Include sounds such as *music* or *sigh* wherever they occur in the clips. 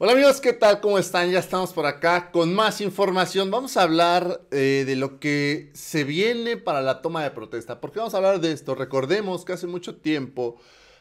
Hola amigos, ¿qué tal? ¿Cómo están? Ya estamos por acá con más información. Vamos a hablar eh, de lo que se viene para la toma de protesta. ¿Por qué vamos a hablar de esto? Recordemos que hace mucho tiempo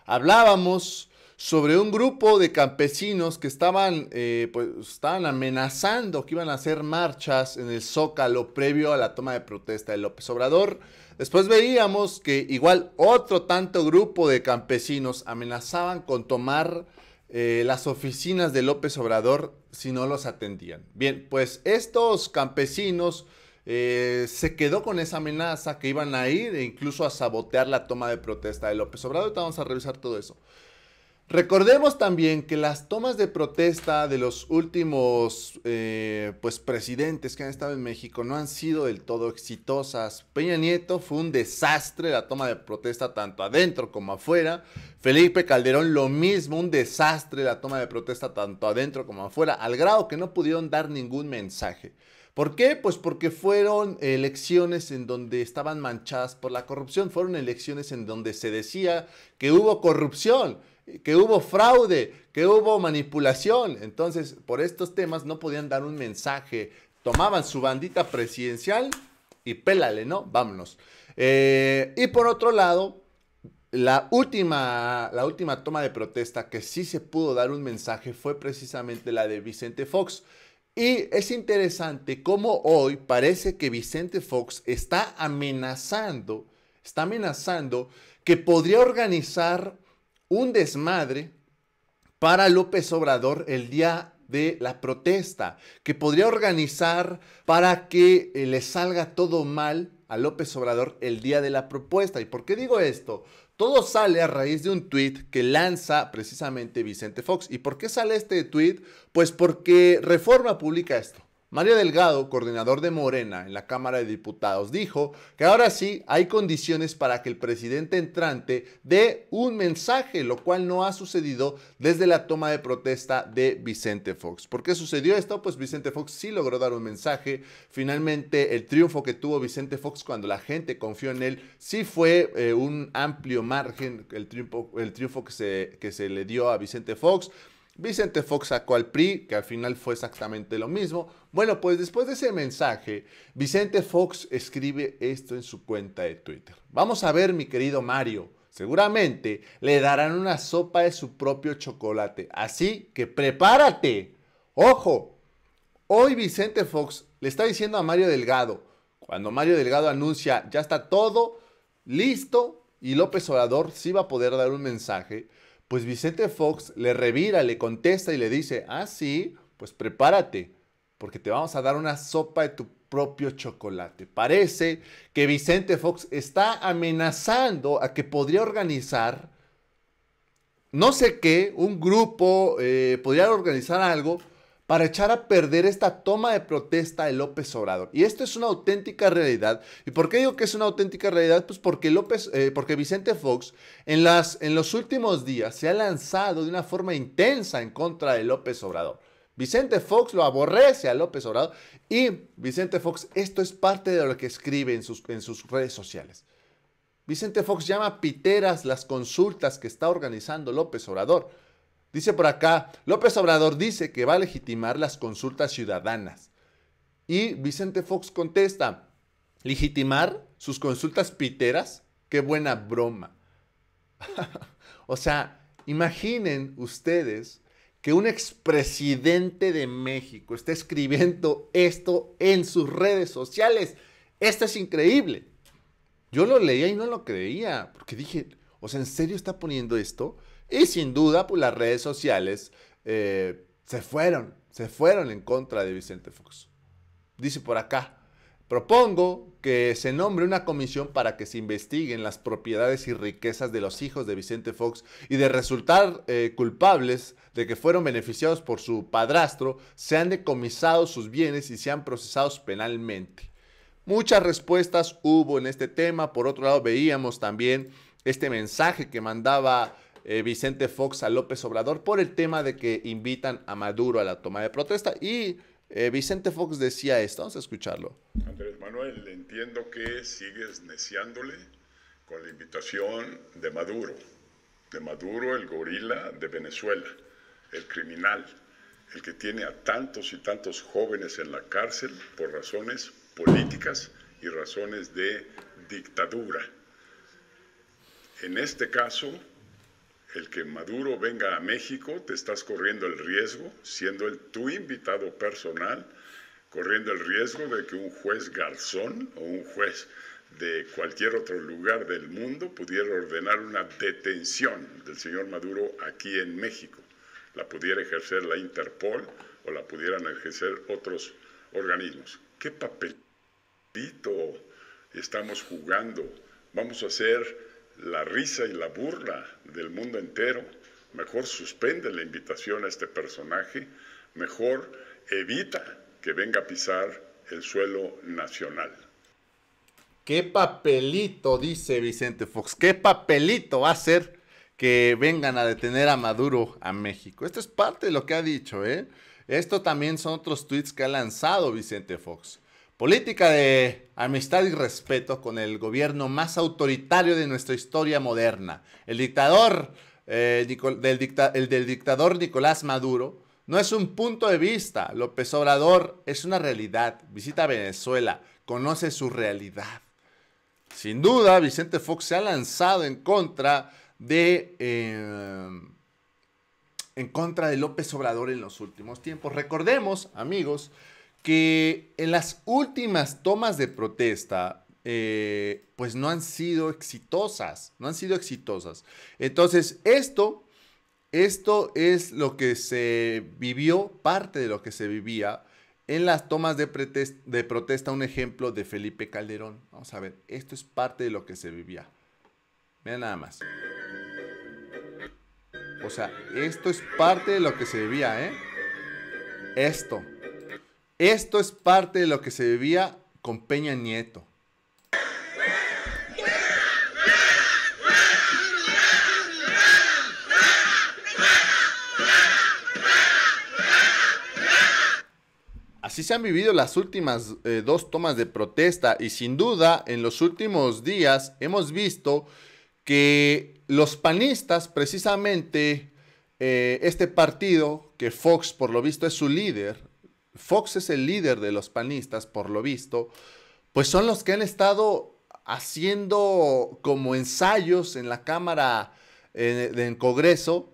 hablábamos sobre un grupo de campesinos que estaban, eh, pues, estaban amenazando que iban a hacer marchas en el Zócalo previo a la toma de protesta de López Obrador. Después veíamos que igual otro tanto grupo de campesinos amenazaban con tomar eh, las oficinas de López Obrador si no los atendían. Bien, pues estos campesinos eh, se quedó con esa amenaza que iban a ir e incluso a sabotear la toma de protesta de López Obrador. vamos a revisar todo eso. Recordemos también que las tomas de protesta de los últimos eh, pues, presidentes que han estado en México no han sido del todo exitosas. Peña Nieto fue un desastre la toma de protesta tanto adentro como afuera. Felipe Calderón lo mismo, un desastre la toma de protesta tanto adentro como afuera, al grado que no pudieron dar ningún mensaje. ¿Por qué? Pues porque fueron elecciones en donde estaban manchadas por la corrupción, fueron elecciones en donde se decía que hubo corrupción, que hubo fraude, que hubo manipulación. Entonces, por estos temas no podían dar un mensaje, tomaban su bandita presidencial y pélale, ¿no? Vámonos. Eh, y por otro lado, la última, la última toma de protesta que sí se pudo dar un mensaje fue precisamente la de Vicente Fox. Y es interesante cómo hoy parece que Vicente Fox está amenazando, está amenazando que podría organizar un desmadre para López Obrador el día de la protesta, que podría organizar para que eh, le salga todo mal a López Obrador el día de la propuesta. ¿Y por qué digo esto? Todo sale a raíz de un tweet que lanza precisamente Vicente Fox. ¿Y por qué sale este tweet? Pues porque Reforma publica esto. Mario Delgado, coordinador de Morena en la Cámara de Diputados, dijo que ahora sí hay condiciones para que el presidente entrante dé un mensaje, lo cual no ha sucedido desde la toma de protesta de Vicente Fox. ¿Por qué sucedió esto? Pues Vicente Fox sí logró dar un mensaje. Finalmente, el triunfo que tuvo Vicente Fox cuando la gente confió en él sí fue eh, un amplio margen, el triunfo, que se le dio a Vicente Fox. Vicente Fox sacó al PRI, que al final fue exactamente lo mismo. Bueno, pues después de ese mensaje, Vicente Fox escribe esto en su cuenta de Twitter. Vamos a ver, mi querido Mario. Seguramente le darán una sopa de su propio chocolate. Así que prepárate. Ojo, hoy Vicente Fox le está diciendo a Mario Delgado, cuando Mario Delgado anuncia, ya está todo listo y López Obrador sí va a poder dar un mensaje. Pues Vicente Fox le revira, le contesta y le dice, ah, sí, pues prepárate, porque te vamos a dar una sopa de tu propio chocolate. Parece que Vicente Fox está amenazando a que podría organizar, no sé qué, un grupo, eh, podría organizar algo para echar a perder esta toma de protesta de López Obrador. Y esto es una auténtica realidad. ¿Y por qué digo que es una auténtica realidad? Pues porque López, eh, porque Vicente Fox en, las, en los últimos días se ha lanzado de una forma intensa en contra de López Obrador. Vicente Fox lo aborrece a López Obrador y Vicente Fox, esto es parte de lo que escribe en sus, en sus redes sociales. Vicente Fox llama piteras las consultas que está organizando López Obrador. Dice por acá, López Obrador dice que va a legitimar las consultas ciudadanas. Y Vicente Fox contesta, legitimar sus consultas piteras, qué buena broma. *laughs* o sea, imaginen ustedes que un expresidente de México está escribiendo esto en sus redes sociales. Esto es increíble. Yo lo leía y no lo creía, porque dije, o sea, ¿en serio está poniendo esto? Y sin duda, por pues, las redes sociales eh, se fueron, se fueron en contra de Vicente Fox. Dice por acá, propongo que se nombre una comisión para que se investiguen las propiedades y riquezas de los hijos de Vicente Fox y de resultar eh, culpables de que fueron beneficiados por su padrastro, se han decomisado sus bienes y sean procesados penalmente. Muchas respuestas hubo en este tema. Por otro lado, veíamos también este mensaje que mandaba eh, Vicente Fox a López Obrador por el tema de que invitan a Maduro a la toma de protesta y eh, Vicente Fox decía esto, vamos a escucharlo. Andrés Manuel, entiendo que sigues neciándole con la invitación de Maduro, de Maduro el gorila de Venezuela, el criminal, el que tiene a tantos y tantos jóvenes en la cárcel por razones políticas y razones de dictadura. En este caso, el que Maduro venga a México, te estás corriendo el riesgo, siendo el tu invitado personal, corriendo el riesgo de que un juez garzón o un juez de cualquier otro lugar del mundo pudiera ordenar una detención del señor Maduro aquí en México. La pudiera ejercer la Interpol o la pudieran ejercer otros organismos. ¿Qué papelito estamos jugando? Vamos a hacer la risa y la burla del mundo entero, mejor suspende la invitación a este personaje, mejor evita que venga a pisar el suelo nacional. ¿Qué papelito, dice Vicente Fox? ¿Qué papelito va a ser que vengan a detener a Maduro a México? Esto es parte de lo que ha dicho, ¿eh? Esto también son otros tweets que ha lanzado Vicente Fox. Política de amistad y respeto con el gobierno más autoritario de nuestra historia moderna. El dictador, eh, del, dictador Nicolás Maduro no es un punto de vista. López Obrador es una realidad. Visita Venezuela, conoce su realidad. Sin duda, Vicente Fox se ha lanzado en contra de... Eh, en contra de López Obrador en los últimos tiempos. Recordemos, amigos, que en las últimas tomas de protesta, eh, pues no han sido exitosas, no han sido exitosas. Entonces, esto, esto es lo que se vivió, parte de lo que se vivía en las tomas de, de protesta, un ejemplo de Felipe Calderón. Vamos a ver, esto es parte de lo que se vivía. mira nada más. O sea, esto es parte de lo que se vivía, ¿eh? Esto. Esto es parte de lo que se vivía con Peña Nieto. Así se han vivido las últimas eh, dos tomas de protesta y sin duda en los últimos días hemos visto que los panistas, precisamente eh, este partido, que Fox por lo visto es su líder, Fox es el líder de los panistas, por lo visto, pues son los que han estado haciendo como ensayos en la Cámara eh, del Congreso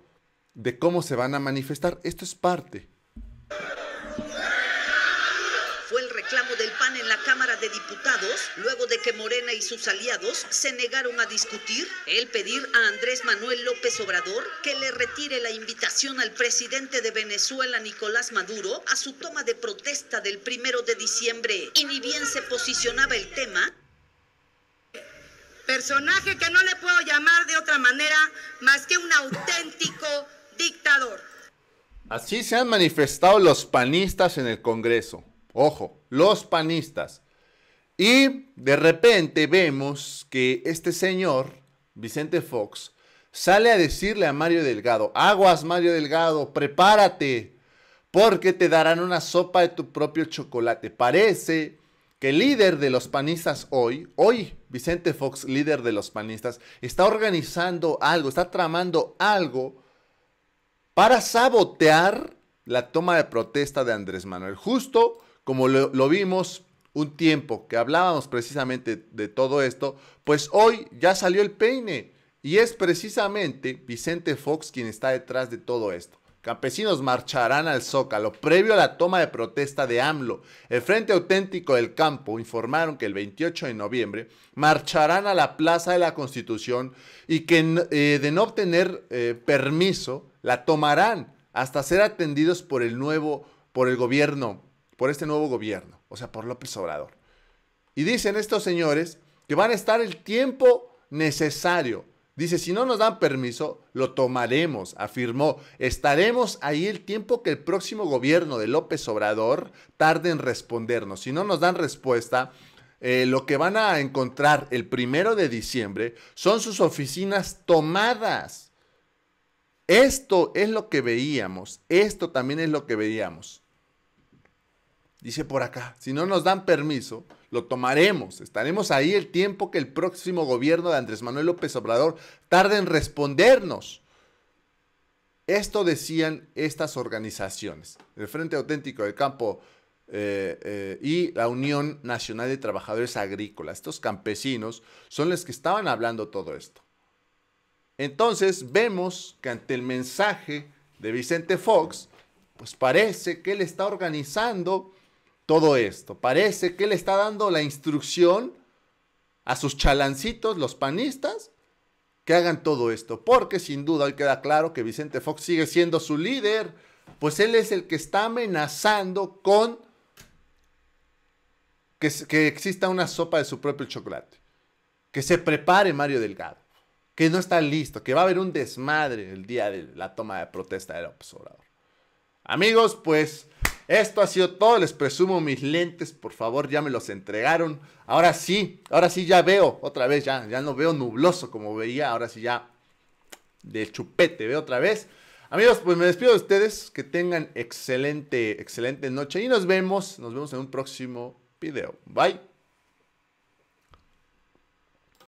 de cómo se van a manifestar. Esto es parte. de Diputados, luego de que Morena y sus aliados se negaron a discutir el pedir a Andrés Manuel López Obrador que le retire la invitación al presidente de Venezuela, Nicolás Maduro, a su toma de protesta del primero de diciembre. Y ni bien se posicionaba el tema, personaje que no le puedo llamar de otra manera más que un auténtico dictador. Así se han manifestado los panistas en el Congreso. Ojo, los panistas. Y de repente vemos que este señor, Vicente Fox, sale a decirle a Mario Delgado, aguas Mario Delgado, prepárate, porque te darán una sopa de tu propio chocolate. Parece que el líder de los panistas hoy, hoy Vicente Fox, líder de los panistas, está organizando algo, está tramando algo para sabotear la toma de protesta de Andrés Manuel, justo como lo, vimos un tiempo que hablábamos precisamente de todo esto, pues hoy ya salió el peine y es precisamente Vicente Fox quien está detrás de todo esto. Campesinos marcharán al Zócalo previo a la toma de protesta de AMLO. El Frente Auténtico del Campo informaron que el 28 de noviembre marcharán a la Plaza de la Constitución y que eh, de no obtener eh, permiso la tomarán hasta ser atendidos por el nuevo, por el gobierno por este nuevo gobierno, o sea, por López Obrador. Y dicen estos señores que van a estar el tiempo necesario. Dice, si no nos dan permiso, lo tomaremos, afirmó. Estaremos ahí el tiempo que el próximo gobierno de López Obrador tarde en respondernos. Si no nos dan respuesta, eh, lo que van a encontrar el primero de diciembre son sus oficinas tomadas. Esto es lo que veíamos, esto también es lo que veíamos dice por acá, si no nos dan permiso, lo tomaremos. Estaremos ahí el tiempo que el próximo gobierno de Andrés Manuel López Obrador tarde en respondernos. Esto decían estas organizaciones, el Frente Auténtico del Campo eh, eh, y la Unión Nacional de Trabajadores Agrícolas. Estos campesinos son los que estaban hablando todo esto. Entonces vemos que ante el mensaje de Vicente Fox, pues parece que él está organizando todo esto. Parece que le está dando la instrucción a sus chalancitos, los panistas, que hagan todo esto. Porque sin duda hoy queda claro que Vicente Fox sigue siendo su líder. Pues él es el que está amenazando con que, exista una sopa de su propio chocolate. Que se prepare Mario Delgado. Que no está listo. Que va a haber un desmadre el día de la toma de protesta del observador. Amigos, pues esto ha sido todo, les presumo mis lentes, por favor, ya me los entregaron. Ahora sí, ahora sí ya veo, otra vez, ya, ya no veo nubloso como veía, ahora sí ya de chupete, veo otra vez. Amigos, pues me despido de ustedes, que tengan excelente, excelente noche y nos vemos, nos vemos en un próximo video. Bye.